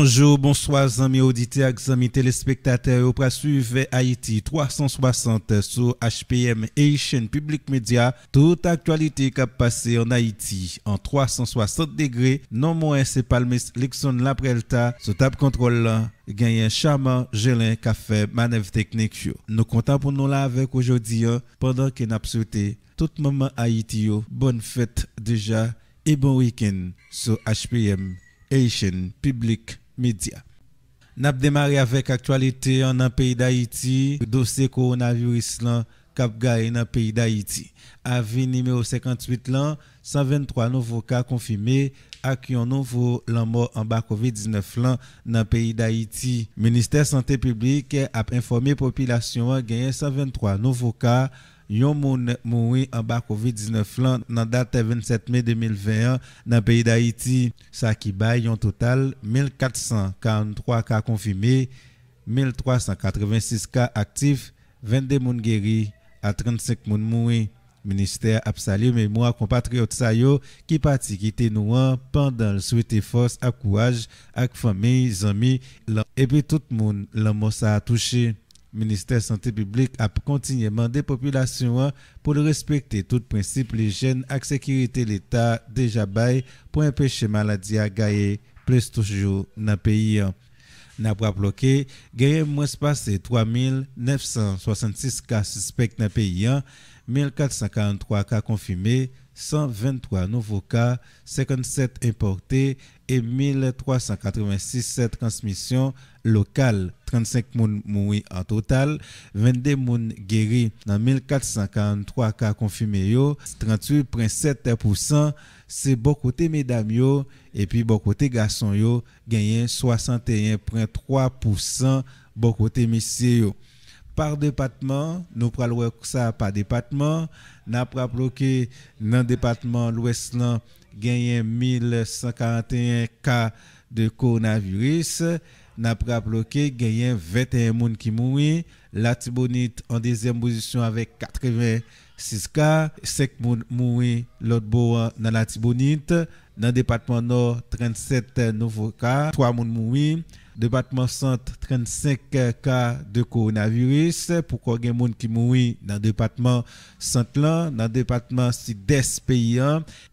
Bonjour, bonsoir, amis auditeurs, amis téléspectateurs. Vous suivre Haïti 360 sur HPM et Public Media. Toute actualité qui a passé en Haïti en 360 degrés. Non moins, c'est Palmes lixon Laprelta sous table contrôle. un charmant gélin qui a fait manœuvre technique. Nous comptons pour nous là avec aujourd'hui hein, pendant que nous souhaité tout moment Haïti. Bonne fête déjà et bon week-end sur HPM. Asian Public médias. N'a démarré avec actualité en un pays d'Haïti, dossier coronavirus là cap dans le pays d'Haïti. Avis numéro 58 lan, 123 nouveaux cas confirmés ak yon nouveau lan mort en bas COVID-19 lan nan pays d'Haïti. Ministère santé publique a informé population à 123 nouveaux cas yon moun moui en bas COVID-19 lan nan date 27 mai 2021 nan peyi d'Haïti. Sa ki bay yon total 1443 ka konfime, 1386 cas aktif, 22 moun geri a 35 moun Le Ministère a salué moi compatriotes Sayo qui parti pendant nous pendant de force à courage avec famille, amis et puis tout le monde l'amour sa a touché ministère santé publique a continué des populations hein, pour respecter tout principe l'hygiène et sécurité l'État déjà pour empêcher maladie à gagner plus toujours dans le pays. Hein. N'a pas bloqué, eu moins passé 3966 cas suspects dans le pays, 1443 hein. cas confirmés, 123 nouveaux cas, 57 importés et 1386 transmissions locales. 35 personnes en total, 22 mouns guéris. dans 1443 cas confirmés, 38,7% c'est bon côté mesdames et puis bon côté garçons yo, 61,3% bon côté messieurs par département, nous prenons ça par département, nous avons bloqué dans le département l'Ouest, gagné 1141 cas de coronavirus, nous prenons bloqué. gagné 21 personnes qui mourent, la Tibonite en deuxième position avec 86 cas, 5 personnes mourent l'autre bout dans la Tibonite, dans le département nord 37 nouveaux cas, 3 personnes mourent département centre 35 euh, cas de coronavirus. Pourquoi il y a des gens qui mourent dans le département centre, dans le département sud-est pays,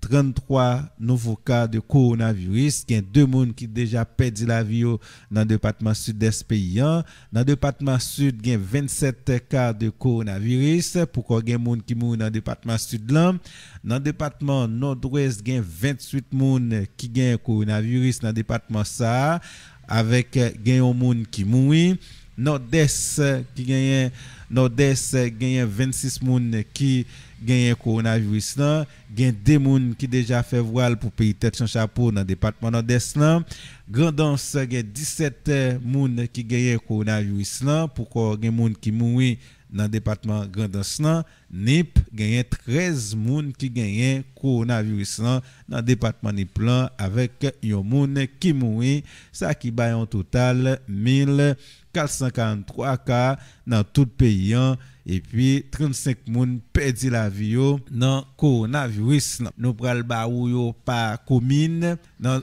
33 nouveaux cas de coronavirus. Il y a deux monde qui déjà perdu la vie dans le département sud-est pays. Dans le département sud, il y a 27 cas de coronavirus. Pourquoi il y a des gens qui mourent dans le département sud Dans le département nord-ouest, il y a 28 personnes qui ont coronavirus dans le département ça avec euh, gagne Moun qui mourit nord-est qui euh, gagne nord-est euh, gagne 26 moun qui gagne coronavirus là gagne deux moun qui déjà fait voile pour payer tête sans chapeau dans département nord-est là grandance gagne 17 moun qui gagne coronavirus là pourquoi gagne moun qui mourit dans le département Grand nan, NIP gagné 13 personnes qui gagné coronavirus dans le département NIP avec les moun qui e mouri, ça qui fait en total 1443 cas dans tout le pays et puis 35 personnes perdu la vie dans le coronavirus. Nous prenons le par commune,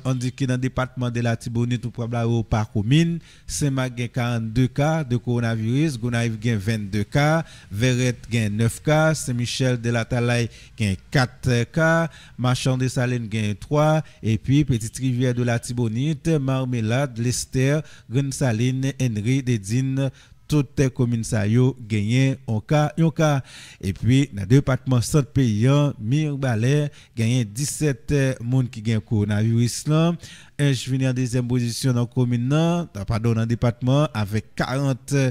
on dit que dans le département de la Tibonite, nous prenons le par commune. Saint-Marc 42 cas de coronavirus, Gonaïve 22 cas, Verrette 9 cas, Saint-Michel de la Talaye 4 cas, Marchand de Salines 3, et puis Petite Rivière de la Tibonite, Marmelade, Lester, Grande Saline, Henry, Dédine, toutes les communes ça gagné cas cas et puis dans département centre paysan Mirbalais gagné 17 euh, monde qui gagne coronavirus là un venu en deuxième position dans commune là pardon dans département avec 40 et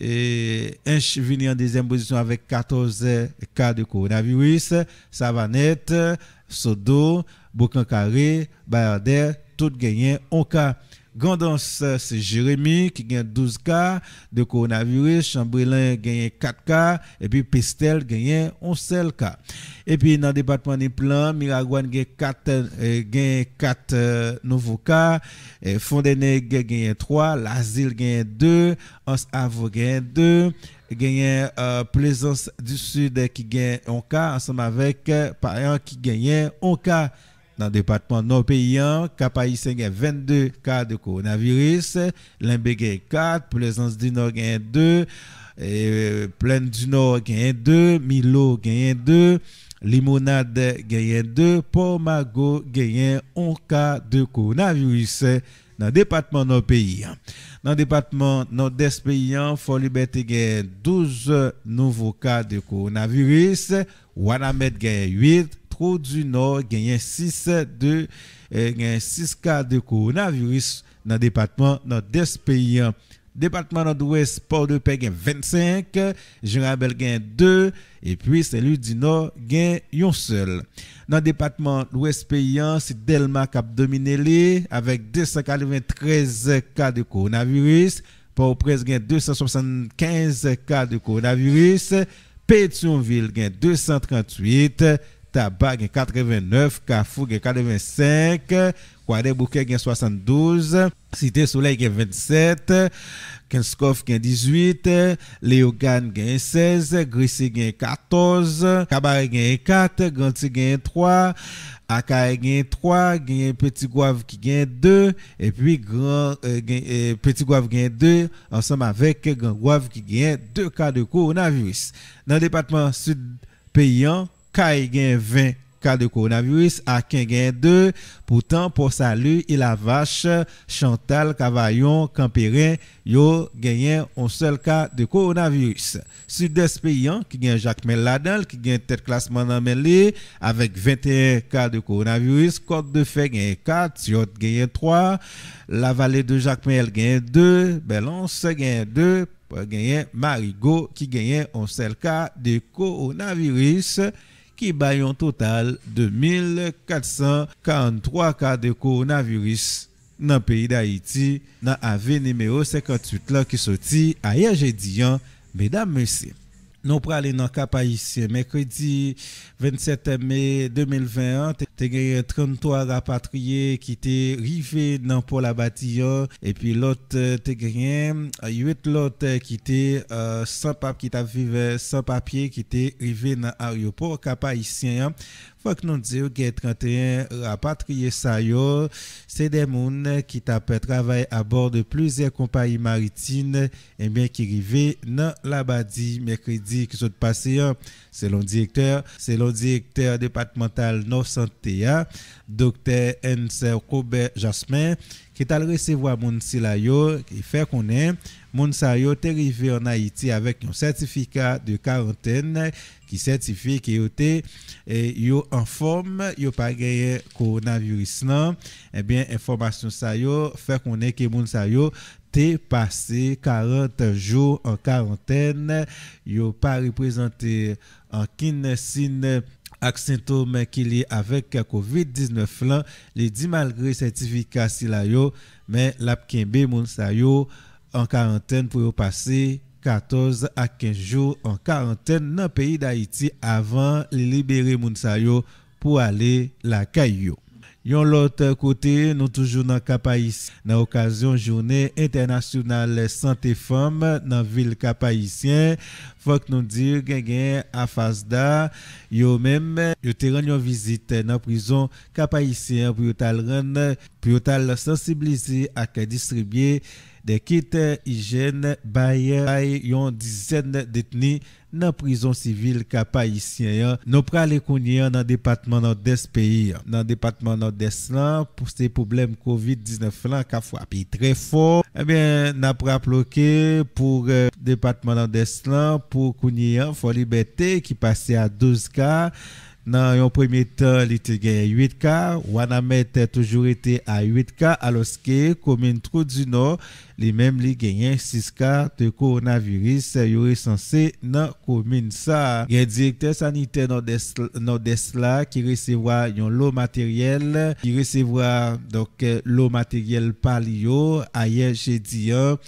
euh, un venu en deuxième position avec 14 euh, cas de coronavirus Savanette Sodo bouquin Carré Bayarder tout gagné un cas Gandans, c'est Jérémy qui gagne 12 cas de coronavirus. Chambrelin gagne 4 cas. Et puis Pestel gagne 11 cas. Et puis dans le département des plans, Miragouane gagne 4, euh, gagne 4 euh, nouveaux cas. Fondenay gagne 3. L'Asile gagne 2. Anse Avo gagne 2 Gagne euh, Plaisance du Sud qui gagne 1 cas, ensemble avec euh, qui gagne 1 cas dans le département nord Pays, Cap-Haïtien 22 cas de coronavirus. Limbé 4, Plaisance du Nord 2, et euh, Plaine du Nord gain 2, Milo gain 2. Limonade gagne 2, Pomago gagne 1 cas de coronavirus dans le département nord pays. Dans le département nord-est pays, Fort Liberté 12 nouveaux cas de coronavirus, Wanamed gain 8, du Nord gagne 6-2 6 cas de coronavirus Dans département département des pays Le département Nord-Ouest, Port-de-Paix 25 25, Girabel gain 2, et puis celui du Nord gagne un seul. département département Ouest y c'est Delma qui domine dominé Avec 293 cas de coronavirus. port au 275 cas de coronavirus. Pétionville gain 238, tabac 89, Kafou 85, Kouadé-Bouquet, 72, Cité Soleil 27, Kenskov 18, Léogane 16, Grissy 14, Cabaret 4, Ganti 3, Akaï 3, Petit Guave qui 2, et puis grand, euh, euh, Petit Guave gagne 2, ensemble avec Grand Guave qui gagne 2 cas de coronavirus. Dans le département sud paysan, Kay gagne 20 cas de coronavirus, Akin gagne 2. Pourtant, pour salut, il a vache, Chantal, Cavaillon, Campérin, yo gagné un seul cas de coronavirus. Sud-Est qui gagne Jacques Meladal, qui gagne tête classement dans Mélé, avec 21 cas de coronavirus, Côte de Fer gagne 4, Siot gagne 3, la vallée de Jacques Mel gagne 2, Belance gagne 2, pour qui gagne un seul cas de coronavirus qui baillon un total de 1443 cas de coronavirus dans le pays d'Haïti dans ville numéro 58 qui sortit à a mesdames mesdames messieurs. Nous parlons dans le cap haïtien. Mercredi 27 mai 2021, 33 rapatriés qui étaient arrivés dans Pôle Abatillon. Et puis l'autre, 8 euh, euh, autres euh, qui sont sans, sans papier, qui étaient arrivés dans l'aéroport cap haïtien. Fok non diyo gè 31 rapatriye sa yo, se demoun ki tapè travè a bòr de pluzè kompanyi maritine, e eh mbè ki rive nan la badi mè kredi ki sot pase yo, se lon diyekteur, se lon diyekteur departemental 901, dr. Enser Koube Jasmin, qui t'a recevoir Mounsa yo qui fait qu'on est sa yo est arrivé en Haïti avec un certificat de quarantaine qui certifie qu'il eh, yo en forme, il pas gagné coronavirus non. Eh bien information sa yo qu'on est que sa yo est passé 40 jours en quarantaine, yo pas représenté en kin ak qu'il ki avec avek COVID-19 lan, li malgré malgre certificat mais mais men lap en moun sa yo 14 à 15 jours en quarantaine dans le pays d'Haïti avant de libérer moun pour aller pou la kay Yon l'autre côté, nous toujours dans Cap-Haïtien. Dans l'occasion journée internationale santé femme dans la ville Cap-Haïtien, faut que nous disions que à Fasda, yon même, yon te une visite dans la prison Cap-Haïtien pour pour yon sensibiliser à distribuer des kits hygiène, bailleurs, yon dizaine détenus la prison civile Cap isyen nou pral ekounyen nan depatman nan Dans pays dans depatman nan des lan, pou se problem COVID-19 lan ka fwapi très nous ebyen eh nan pour le pou eh, département depatman pour des lan pour kounyen fwa qui ki pase à 12 cas. Dans un premier temps, il était 8K. Wanamet a toujours été à 8K, alors que commune Trou du Nord, les mêmes les gagné 6K de coronavirus, est censé dans commune ça. Il y a un directeur sanitaire nord-est là qui recevra un lot matériel, qui recevra donc lot matériel palio ailleurs jeudi, hein.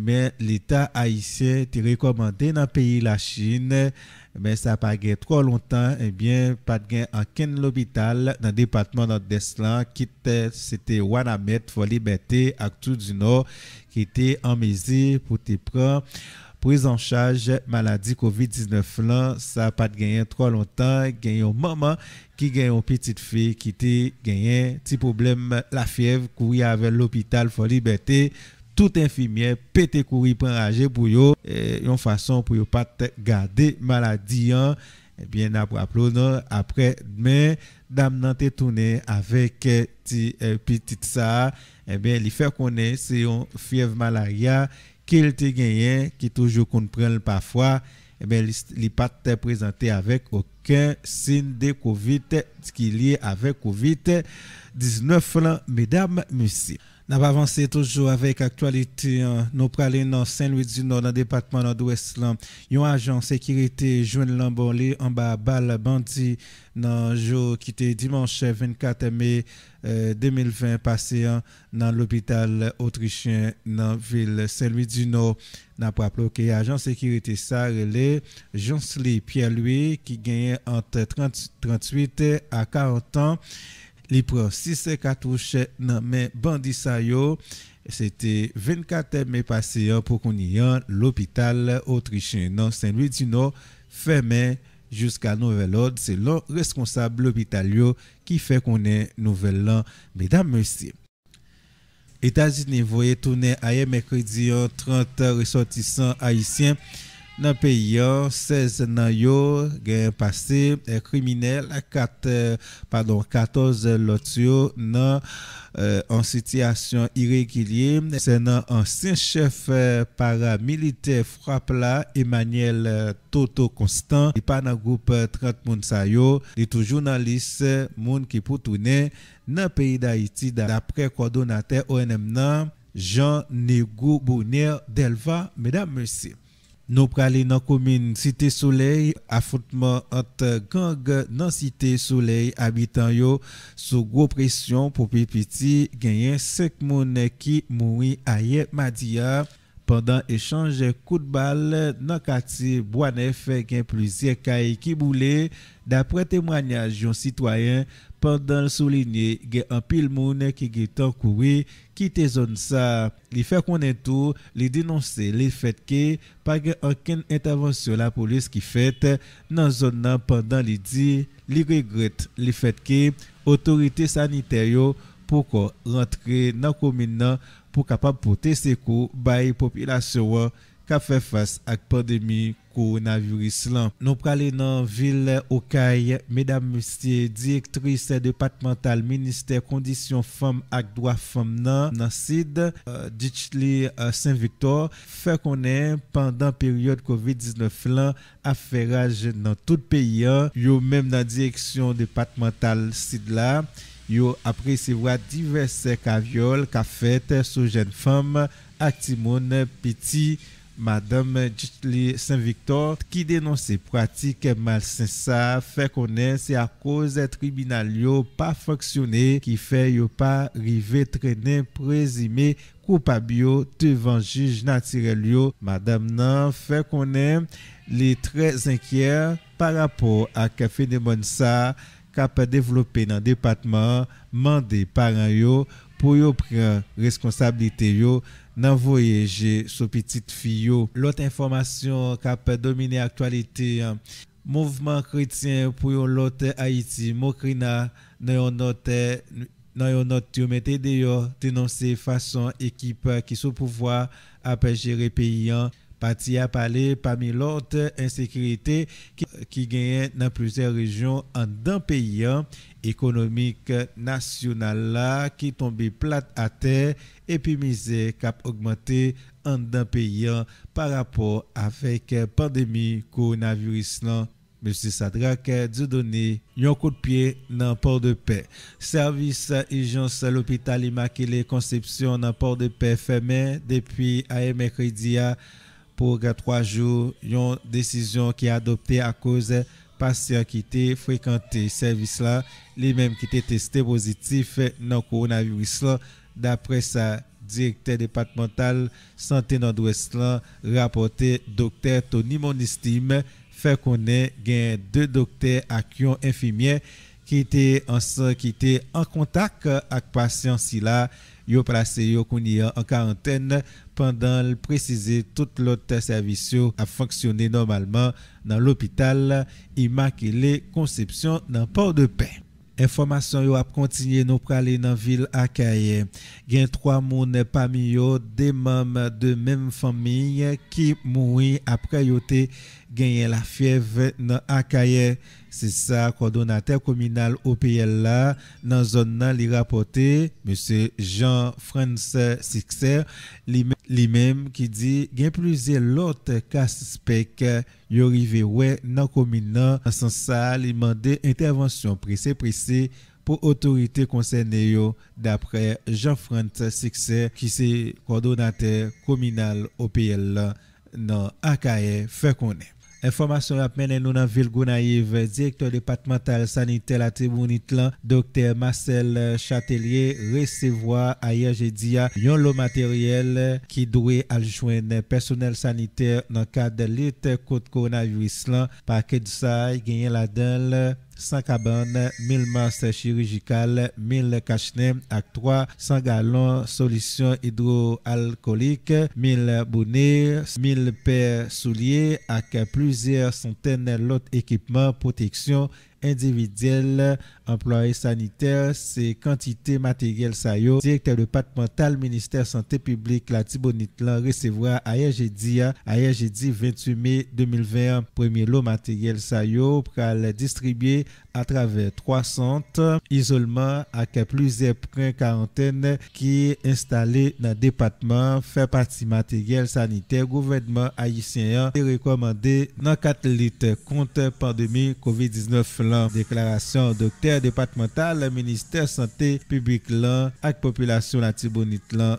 mais l'État haïtien te recommandé dans le pays la Chine mais ça pas gagné trop longtemps et eh bien pas de en ken l'hôpital dans le département nord-est qui qui c'était Wanamet pour liberté Actu du Nord qui était en mesure pour te prendre prise en charge maladie COVID-19 là ça pas gagné trop longtemps gagné au maman qui gagne une petite fille qui était gagné petit problème la fièvre courir avec l'hôpital pour liberté tout infirmière pété courir pour enrager pour yo une e, façon pour yo pas garder maladie Eh bien, après demain, dame nan tourné avec eh, eh, petite ça. Eh bien, il fait connaître c'est une fièvre malaria qu'il te qui toujours qu'on parfois. Eh bien, il pas te présenté avec aucun signe de COVID ce qui lié avec COVID-19, mesdames, messieurs. Nous avons avancé toujours avec actualité. Hein. Nous parlons dans Saint-Louis du Nord, dans le département nord-ouest. Un agent sécurité, Joël Lambolé, en bas balle bandit, dans le jour qui était dimanche 24 mai 2020, euh, passé hein, dans l'hôpital autrichien, dans la ville Saint-Louis du Nord. n'a pas bloqué agent sécurité, ça jean Pierre-Louis, qui gagnait entre 30, 38 à 40 ans. Li pren 6 katouche nan men bandi sa yo. Sete 24 mai passé hein, pour qu'on kon yon l'hôpital Autrichien nan Saint-Louis du Nord fermé jusqu'à nouvel ordre. C'est le responsable l'hôpital qui fait qu'on est nouvel an. Mesdames, messieurs. États-Unis voyaient tourner hier mercredi 30 hein, ressortissants haïtiens dans le pays, 16 nan yo et passé eh, 4, eh, pardon, 14 lot non eh, en situation irrégulière, c'est un un chef eh, paramilitaire frappé, Emmanuel Toto Constant, pas dans le groupe 30 moun sa yo, li toujou nan lis qui pour tourner. Dans le pays d'Haïti, d'après ONM Jean Negou Bonner Delva, mesdames, messieurs. Nous prenons dans la commune Cité Soleil, affrontement entre gangs dans Cité Soleil, habitants sous gros pression pour y gagné 5 personnes qui mouri hier madia pendant échange coups de balle dans le quartier Boisneuf, qui plusieurs cailles qui boulaient, d'après témoignage de citoyens, pendant le souligner, il y a un pile monde qui est en couru, qui est zone ça. Il fait qu'on est tout, il dénonce le fait que pas de aucune intervention la police qui fait dans la zone pendant le dit, il regrette le fait que autorités sanitaires pour rentrer dans la commune pour capable porter ses coups, la population ka face à ak pandémie coronavirus lan. Nou pralè nan ville Okay, Medam Mestye, direktris departemental ministère Kondisyon Fem ak Dwa Fem nan, nan SID, uh, uh, Saint-Victor, fè période pandan période COVID-19 lan, rage dans tout pays. Hein. yo même, nan direction départemental SID la, yo apresivwa diverse kavyol ka fèt sou jen fem ak timoun piti, Madame Jitli Saint-Victor qui dénonçait pratique malsain ça fait connaître c'est à cause des tribunaux pas fonctionné qui fait yo pas arriver traîner présumé coupable devant juge naturel yo madame nan fait connaître les très inquiets par rapport à café de Monsa pas développé dans département mandé par yo pour yo prendre responsabilité nan voyeje sou pitit fiyo. l'autre information cap domine actualité hein. mouvement chrétien pou yon haïti Haiti, mokrina nan yon not, nan yon not yon mette deyo denonse fason qui ki sou pouvoi ap jere Pati apale pa mi lote ensekriyete ki genyen nan pluser rejon an dan peyyan ekonomik nasyonal la ki tombe plat ate epi mize kap augmante an dan peyyan pa rapor afek pandemi kou nan virus lan mese sa drake du doni yon kout pie nan por de pe Servis ijons l'opital imakile konsepsyon nan por de pe femen depi a emekrediya pou gwa 3 jou yon desisyon ki adopte akouze pasyon ki te frekante servis la, li menm ki te teste pozitif nan koronaviris la. Dapre sa, direkter departemental Santé Nandou Estlan rapote doktor Tony Monestime fè konen gen 2 doktor ak yon enfimye ki te ansan ki te an kontak ak pasyon si la. yo placé yo en quarantaine pendant le préciser tout l'autre service a fonctionné normalement dans l'hôpital Immaculée Conception dans Port-de-Paix. Information yo ap kontinye nou prale nan vil akaye. Gen trois moun parmi yo, des membres de même famille qui moui après yo te gagné la fièvre dans Akaye. C'est ça, coordonnateur communal OPL là, dans la zone a rapporté, M. Jean-François Sixer, lui-même qui dit, il y a plusieurs autres cas suspects qui arrivent dans la commune. En sens ça, il demandé intervention pressée, pressée pour autorité concernée d'après Jean-François Sixer, qui est coordonnateur communal OPL dans Akaye, fait qu'on est Information à nous dans ville Gunaïve, directeur départemental sanitaire à Tribunitlan, docteur Marcel Châtelier, recevoir hier jeudi à le matériel qui doit le personnel sanitaire dans le cadre de lutte contre le coronavirus. Par que de ça, gagner la 100 cabanes, 1000 masques chirurgicales, 1000 cachenets 300 gallons solution hydroalcoolique, 1000 bonnets, 1000 paires souliers avec plusieurs centaines d'autres équipements protection individuel, employé sanitaires, ces quantités matérielle ça directeur Directeur départemental ministère santé publique la Tibonite l'an recevra hier jeudi hier jeudi 28 mai 2021 premier lot matériel ça pour pral distribuer à travers trois centres isolement avec plusieurs points quarantaine qui est installé dans le département fait partie matériel sanitaire gouvernement haïtien est recommandé dans 4 litres contre pandémie COVID-19 Déclaration docteur départemental Ministère Santé publique lan population Population tibonit lan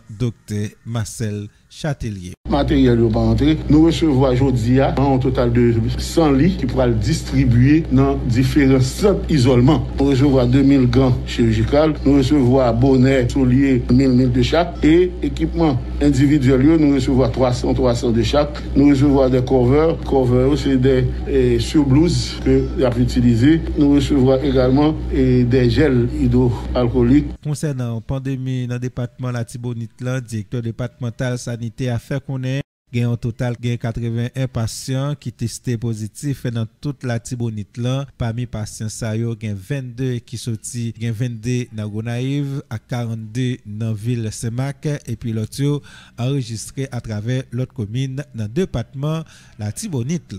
Marcel chatellier. Matèryèl yo pa antre, nou rechevwa jodi ya an total de 100 li ki pou al distribuyè nan diferent sèp isolman. Nou rechevwa 2000 gant chèvjikal, nou rechevwa bonè solye 1000 mil de chak, e ekipman individuèl yo, nou rechevwa 300-300 de chak, nou rechevwa de cover, cover ou se de eh, soublouse ke ap utilize, nou rechevwa egalman de gel hidroalkolik. Monsè nan pandemi nan departement eh, la Tibounit lantik, te departemental sani Sanite a fè konen gen yon total gen 81 patients qui testé positif dans toute la tibonit lan. Pami patients sa yo gen 22 qui soti gen 22 nan Gonaiv a 42 nan vil Semak epi lot yo enregistre a commune dans komine nan depatman la tibonit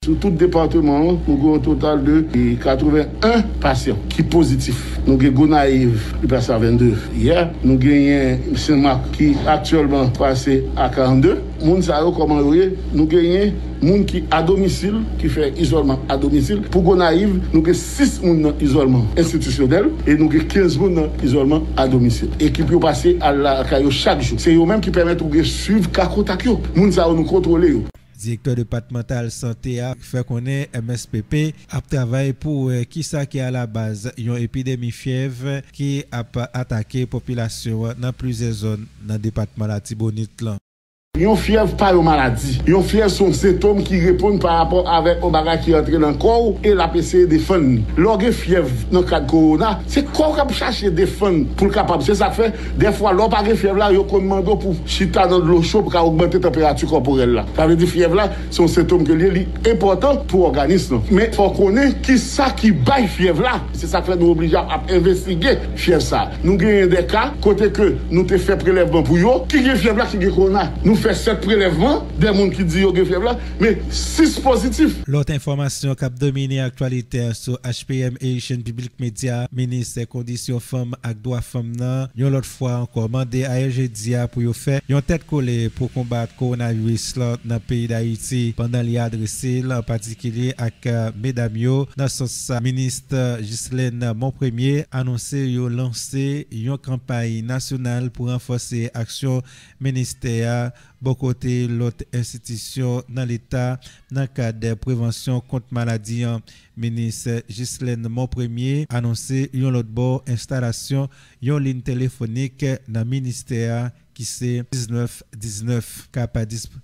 Sou tout departement, nou gen yon total de 81 pasyon ki pozitif. Nou gen Gonaiv, yon pasyon 22. Yè, nou gen yon M.Mak ki aktuellement pase a 42. Mounzaro koman yoye, nou gen yon moun ki a domisil, ki fe isolman a domisil. Pou Gonaiv, nou gen 6 moun nan isolman institisyonel, e nou gen 15 moun nan isolman a domisil. Ekip yon pase al la akayo chak yon. Se yon menm ki pemet ou gen suv kakotak yon. Mounzaro nou kontrole yon. directeur départemental santé a fait connaître MSPP a travaillé pour euh, qui ça qui à la base une épidémie fièvre qui a attaqué population dans plusieurs zones dans le département de la Tibonite. Yon fyev pa yon maladi, yon fyev son setom ki repon par rapport avek o bagay ki rentre nan kou e la peseye defen. Lò ge fyev nan kat korona, se kou ka pou chache defen pou l'kapab. Se sa fe, defwa lò pa ge fyev la, yon konmando pou chita nan lò chou pou ka augmente temperatu korporel la. Sa ve di fyev la, son setom ke liye li important pou organisme. Me fò kone, ki sa ki bay fyev la, se sa fe nou oblija ap investigye fyev sa. Nou genye de ka, kote ke nou te fe prelevman pou yo, ki ge fyev la, ki ge korona, nou fyev la. Fait sept prélèvements, des gens qui disent que c'est là, mais six positifs. L'autre information qui a dominé l'actualité sur HPM et les chaînes publiques médias, ministre Conditions Femmes et Droits Femmes, nous l'autre fois encore mandé à RGD pour faire une tête collée pour combattre le coronavirus dans le pays d'Haïti. Pendant l'adresse, en particulier à euh, Mesdames, euh, ministre Gislaine Montpremier a annoncé que lancé une campagne nationale pour renforcer l'action ministérielle ministère bon côté l'autre institution dans l'État dans le cadre de prévention contre maladie. Hein. Ministre Ghislaine Montpremier annoncé une autre installation une ligne téléphonique dans le ministère qui c'est 19 19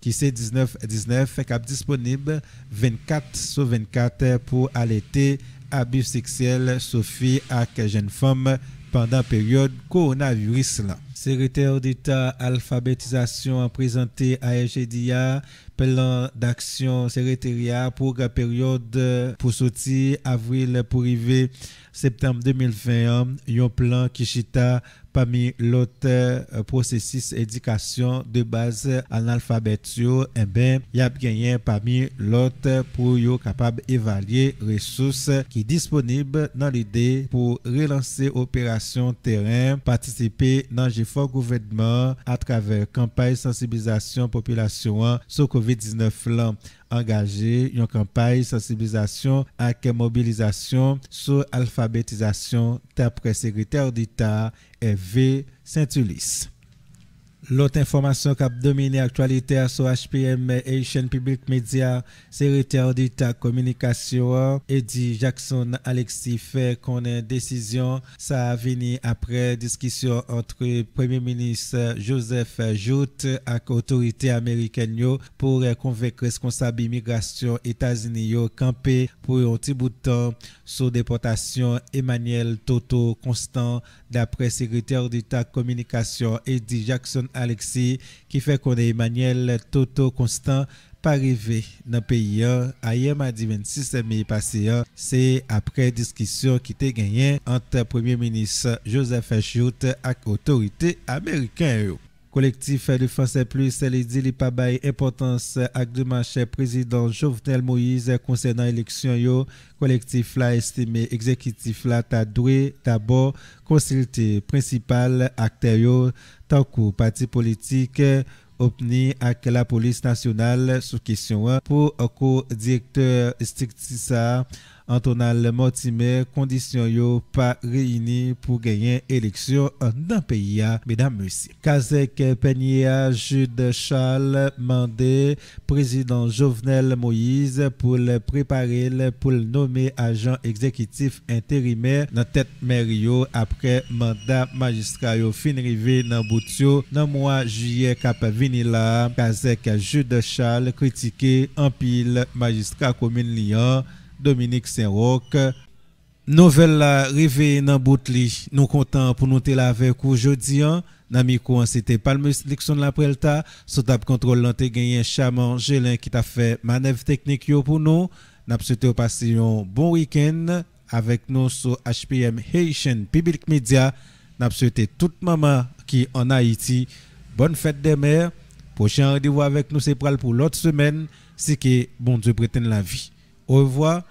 qui c'est 19 19 cap disponible 24 sur 24 pour allaiter abus sexuel Sophie à jeune femme pendant la période coronavirus Secrétaire d'État alphabétisation présenté à EGDIA, plan d'action secrétariat pour la période pour sortir avril pour arriver septembre 2021, un plan qui chita parmi l'autre euh, processus éducation de base alphabétio, et eh il ben, y a gagné parmi l'autre pour être capable les ressources qui sont disponibles dans l'idée pour relancer opération terrain, participer dans le efforts gouvernement à travers campagne sensibilisation population sur COVID-19 l'an engagé une campagne sensibilisation et mobilisation sur alphabétisation d'après secrétaire d'État V Saint-Ulysse. L'autre information qui a dominé l'actualité sur HPM Asian Public Media, secrétaire d'État communication, hein. Eddie Jackson Alexis fait qu'on a une décision. Ça a venu après discussion entre Premier ministre Joseph Jout et l'autorité américaine pour convaincre responsable immigration États-Unis camper pour un petit bout de temps sur déportation Emmanuel Toto Constant d'après secrétaire d'État communication Eddie Jackson Alexis qui fait qu'on est Emmanuel Toto Constant arrivé dans le pays à mardi 26 mai passé c'est après discussion qui était gagnée entre premier ministre Joseph Schultz et autorité américaine Collectif de Français Plus, les dit les pas importance de marché, président Jovenel Moïse concernant élection Collectif l'a estimé exécutif là ta d'abord consulter principal acteur tant que parti politique OPNI avec la police nationale sous question hein, pour euh, co directeur Stictissa hein, Antonal Mortimer, conditions yo pas réunir pour gagner élection dans un pays Messieurs. monsi. Kazek penye Jude Charles mandé président Jovenel Moïse pour le préparer pour le nommer agent exécutif intérimaire nan tête meryo après mandat magistrat yo rivé nan dans nan juillet juillet kap là. Kazek Jude Charles critiqué pile magistrat commune Lyon. Dominique Saint-Roch. Nouvelle arrivée dans Boutli. Nous comptons pour nous la avec aujourd'hui. aujourd'hui. Namiko, c'était Palme Selection de la Prelta. Sous table contrôle, nous avons gagné Chaman qui t'a fait manœuvre technique pour nous. Nous souhaitons passer un bon week-end avec nous sur HPM Haitian Public Media. Nous souhaitons toute maman qui en Haïti bonne fête des mères. Prochain rendez-vous avec nous, c'est pour l'autre semaine. C'est que bon Dieu prétend la vie. Au revoir.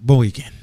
Bon week-end.